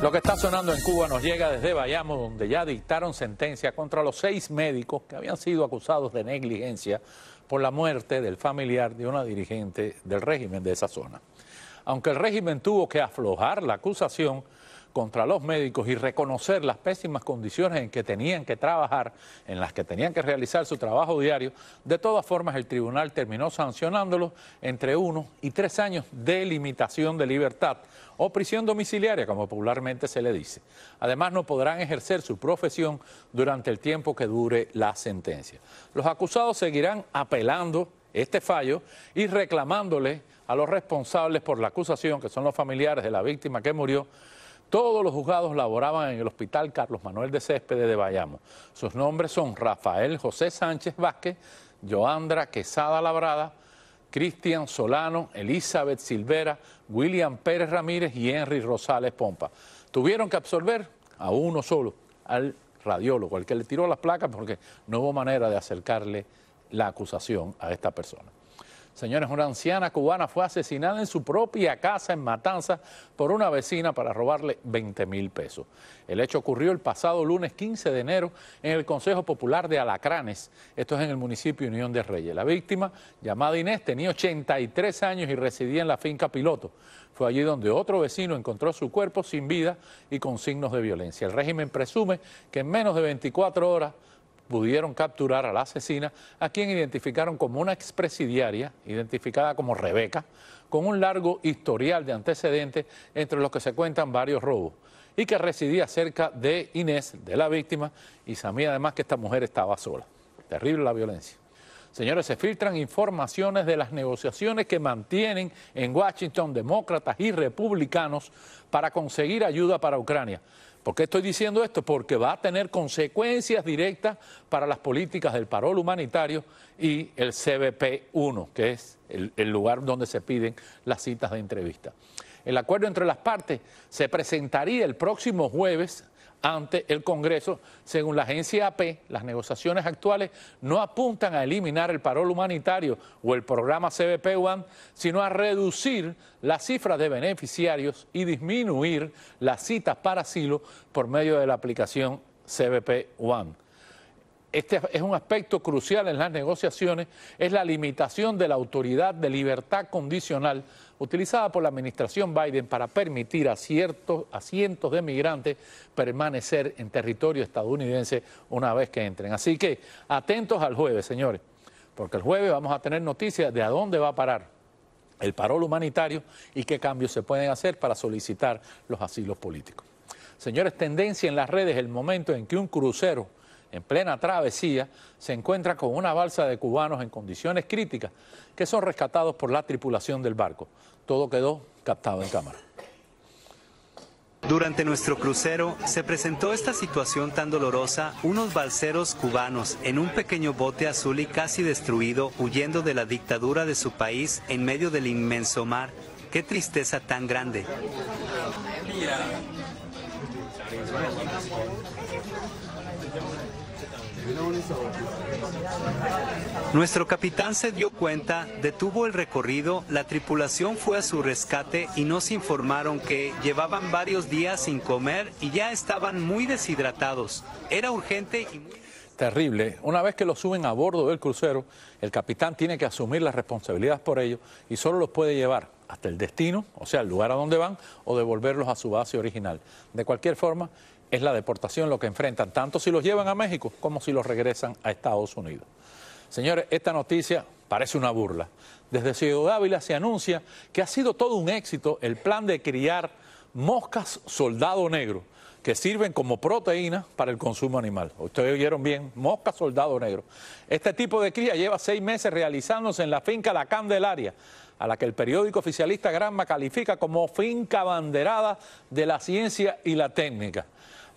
Lo que está sonando en Cuba nos llega desde Bayamo, donde ya dictaron sentencia contra los seis médicos que habían sido acusados de negligencia por la muerte del familiar de una dirigente del régimen de esa zona. Aunque el régimen tuvo que aflojar la acusación, contra los médicos y reconocer las pésimas condiciones en que tenían que trabajar, en las que tenían que realizar su trabajo diario, de todas formas el tribunal terminó sancionándolos entre uno y tres años de limitación de libertad o prisión domiciliaria, como popularmente se le dice. Además, no podrán ejercer su profesión durante el tiempo que dure la sentencia. Los acusados seguirán apelando este fallo y reclamándole a los responsables por la acusación, que son los familiares de la víctima que murió, todos los juzgados laboraban en el Hospital Carlos Manuel de Céspedes de Bayamo. Sus nombres son Rafael José Sánchez Vázquez, Joandra Quesada Labrada, Cristian Solano, Elizabeth Silvera, William Pérez Ramírez y Henry Rosales Pompa. Tuvieron que absolver a uno solo, al radiólogo, al que le tiró las placas porque no hubo manera de acercarle la acusación a esta persona. Señores, una anciana cubana fue asesinada en su propia casa en Matanza por una vecina para robarle 20 mil pesos. El hecho ocurrió el pasado lunes 15 de enero en el Consejo Popular de Alacranes. Esto es en el municipio Unión de Reyes. La víctima, llamada Inés, tenía 83 años y residía en la finca Piloto. Fue allí donde otro vecino encontró su cuerpo sin vida y con signos de violencia. El régimen presume que en menos de 24 horas pudieron capturar a la asesina, a quien identificaron como una expresidiaria, identificada como Rebeca, con un largo historial de antecedentes entre los que se cuentan varios robos, y que residía cerca de Inés, de la víctima, y sabía además que esta mujer estaba sola. Terrible la violencia. Señores, se filtran informaciones de las negociaciones que mantienen en Washington demócratas y republicanos para conseguir ayuda para Ucrania. ¿Por qué estoy diciendo esto? Porque va a tener consecuencias directas para las políticas del parol humanitario y el CBP1, que es el, el lugar donde se piden las citas de entrevista. El acuerdo entre las partes se presentaría el próximo jueves ante el Congreso. Según la agencia AP, las negociaciones actuales no apuntan a eliminar el parol humanitario o el programa CBP One, sino a reducir las cifras de beneficiarios y disminuir las citas para asilo por medio de la aplicación CBP One este es un aspecto crucial en las negociaciones, es la limitación de la autoridad de libertad condicional utilizada por la administración Biden para permitir a, ciertos, a cientos de migrantes permanecer en territorio estadounidense una vez que entren. Así que atentos al jueves, señores, porque el jueves vamos a tener noticias de a dónde va a parar el parol humanitario y qué cambios se pueden hacer para solicitar los asilos políticos. Señores, tendencia en las redes el momento en que un crucero en plena travesía, se encuentra con una balsa de cubanos en condiciones críticas que son rescatados por la tripulación del barco. Todo quedó captado en cámara. Durante nuestro crucero se presentó esta situación tan dolorosa, unos balseros cubanos en un pequeño bote azul y casi destruido, huyendo de la dictadura de su país en medio del inmenso mar. Qué tristeza tan grande. Nuestro capitán se dio cuenta, detuvo el recorrido, la tripulación fue a su rescate y nos informaron que llevaban varios días sin comer y ya estaban muy deshidratados. Era urgente y muy... Terrible. Una vez que los suben a bordo del crucero, el capitán tiene que asumir las responsabilidades por ello y solo los puede llevar hasta el destino, o sea, el lugar a donde van, o devolverlos a su base original. De cualquier forma, es la deportación lo que enfrentan, tanto si los llevan a México como si los regresan a Estados Unidos. Señores, esta noticia parece una burla. Desde Ciudad Ávila se anuncia que ha sido todo un éxito el plan de criar moscas soldado negro que sirven como proteína para el consumo animal. Ustedes oyeron bien, mosca soldado negro. Este tipo de cría lleva seis meses realizándose en la finca La Candelaria, a la que el periódico oficialista Granma califica como finca banderada de la ciencia y la técnica.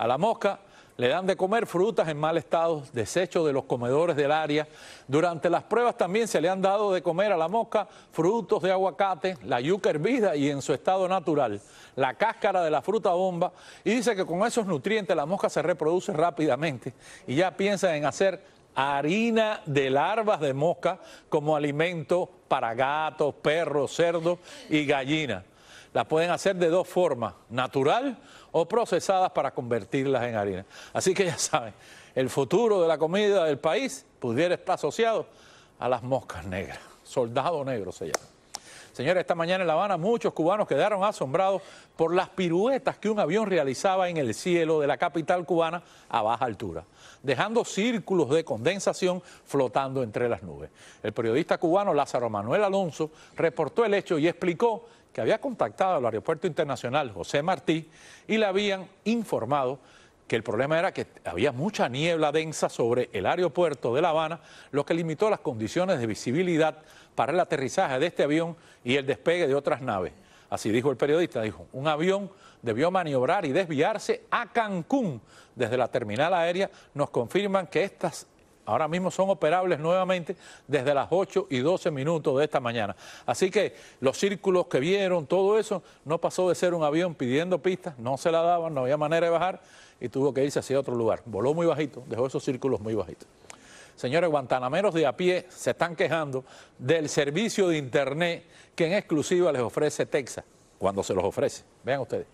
A la mosca le dan de comer frutas en mal estado, desechos de los comedores del área. Durante las pruebas también se le han dado de comer a la mosca frutos de aguacate, la yuca hervida y en su estado natural, la cáscara de la fruta bomba. Y dice que con esos nutrientes la mosca se reproduce rápidamente y ya piensa en hacer harina de larvas de mosca como alimento para gatos, perros, cerdos y gallinas. La pueden hacer de dos formas, natural o procesadas para convertirlas en harina. Así que ya saben, el futuro de la comida del país pudiera estar asociado a las moscas negras. Soldado negro se llama. Señores, esta mañana en La Habana muchos cubanos quedaron asombrados por las piruetas que un avión realizaba en el cielo de la capital cubana a baja altura, dejando círculos de condensación flotando entre las nubes. El periodista cubano Lázaro Manuel Alonso reportó el hecho y explicó que había contactado al Aeropuerto Internacional José Martí y le habían informado que el problema era que había mucha niebla densa sobre el aeropuerto de La Habana, lo que limitó las condiciones de visibilidad para el aterrizaje de este avión y el despegue de otras naves. Así dijo el periodista, dijo, un avión debió maniobrar y desviarse a Cancún. Desde la terminal aérea nos confirman que estas ahora mismo son operables nuevamente desde las 8 y 12 minutos de esta mañana. Así que los círculos que vieron, todo eso, no pasó de ser un avión pidiendo pistas, no se la daban, no había manera de bajar y tuvo que irse hacia otro lugar. Voló muy bajito, dejó esos círculos muy bajitos. Señores, guantanameros de a pie se están quejando del servicio de Internet que en exclusiva les ofrece Texas, cuando se los ofrece. Vean ustedes.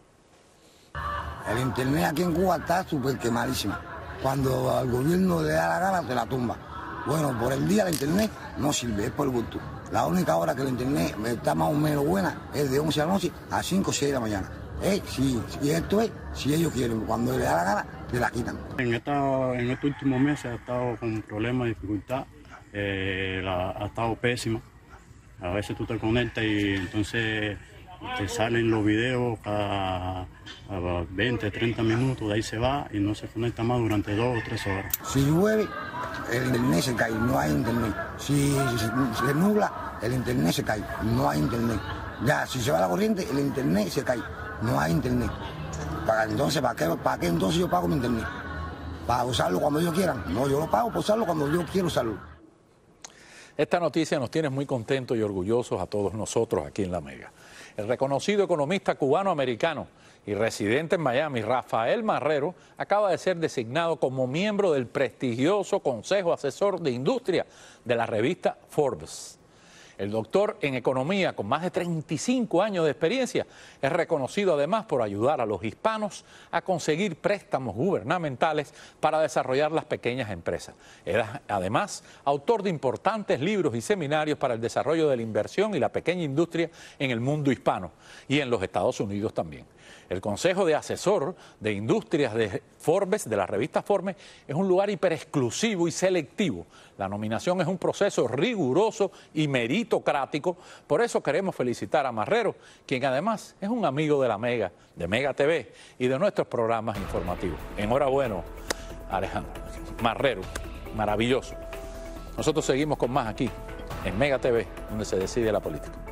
El Internet aquí en Cuba está súper quemadísimo. Cuando al gobierno le da la gana, se la tumba. Bueno, por el día el Internet no sirve, es por gusto. La única hora que el Internet está más o menos buena es de 11 a la noche a 5 o 6 de la mañana. Eh, si, esto es, si ellos quieren, cuando le da la gana, se la quitan. En, esta, en estos últimos meses ha estado con problemas, dificultad, eh, ha estado pésima. A veces tú te conectas y entonces te salen los videos cada 20, 30 minutos, de ahí se va y no se conecta más durante dos o tres horas. Si llueve, el internet se cae, no hay internet. Si se nubla, el internet se cae, no hay internet. Ya, si se va la corriente, el internet se cae no hay internet. Para entonces, ¿para qué, ¿para qué entonces yo pago mi internet? ¿Para usarlo cuando yo quieran? No, yo lo pago por usarlo cuando yo quiero usarlo. Esta noticia nos tiene muy contentos y orgullosos a todos nosotros aquí en La Mega. El reconocido economista cubano-americano y residente en Miami, Rafael Marrero, acaba de ser designado como miembro del prestigioso Consejo Asesor de Industria de la revista Forbes. El doctor en economía, con más de 35 años de experiencia, es reconocido además por ayudar a los hispanos a conseguir préstamos gubernamentales para desarrollar las pequeñas empresas. Era además autor de importantes libros y seminarios para el desarrollo de la inversión y la pequeña industria en el mundo hispano y en los Estados Unidos también. El Consejo de Asesor de Industrias de Forbes, de la revista Forbes, es un lugar hiperexclusivo y selectivo. La nominación es un proceso riguroso y meritocrático. Por eso queremos felicitar a Marrero, quien además es un amigo de la Mega, de Mega TV y de nuestros programas informativos. Enhorabuena, Alejandro. Marrero, maravilloso. Nosotros seguimos con más aquí, en Mega TV, donde se decide la política.